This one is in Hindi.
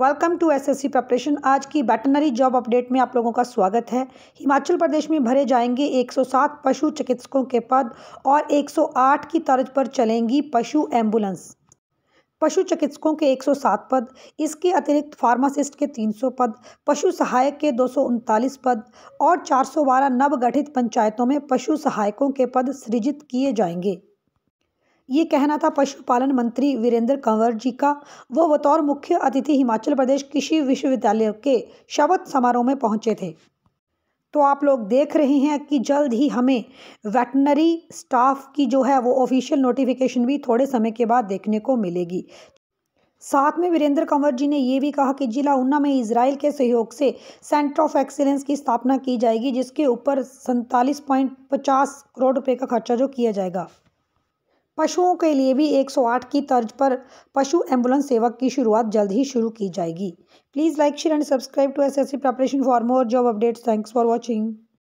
वेलकम टू एसएससी प्रिपरेशन आज की वेटनरी जॉब अपडेट में आप लोगों का स्वागत है हिमाचल प्रदेश में भरे जाएंगे 107 पशु चिकित्सकों के पद और 108 की तर्ज पर चलेंगी पशु एम्बुलेंस पशु चिकित्सकों के 107 पद इसके अतिरिक्त फार्मासिस्ट के 300 पद पशु सहायक के दो पद और 412 नवगठित पंचायतों में पशु सहायकों के पद सृजित किए जाएंगे ये कहना था पशुपालन मंत्री वीरेंद्र कंवर जी का वो बतौर मुख्य अतिथि हिमाचल प्रदेश कृषि विश्वविद्यालय के शपथ समारोह में पहुंचे थे तो आप लोग देख रहे हैं कि जल्द ही हमें वेटनरी स्टाफ की जो है वो ऑफिशियल नोटिफिकेशन भी थोड़े समय के बाद देखने को मिलेगी साथ में वीरेंद्र कंवर जी ने ये भी कहा कि जिला ऊना में इसराइल के सहयोग से सेंटर ऑफ एक्सीलेंस की स्थापना की जाएगी जिसके ऊपर सैंतालीस पॉइंट पचास करोड़ रुपये का खर्चा जो किया जाएगा पशुओं के लिए भी 108 की तर्ज पर पशु एम्बुलेंस सेवा की शुरुआत जल्द ही शुरू की जाएगी please like share and subscribe to S S C preparation for more job updates thanks for watching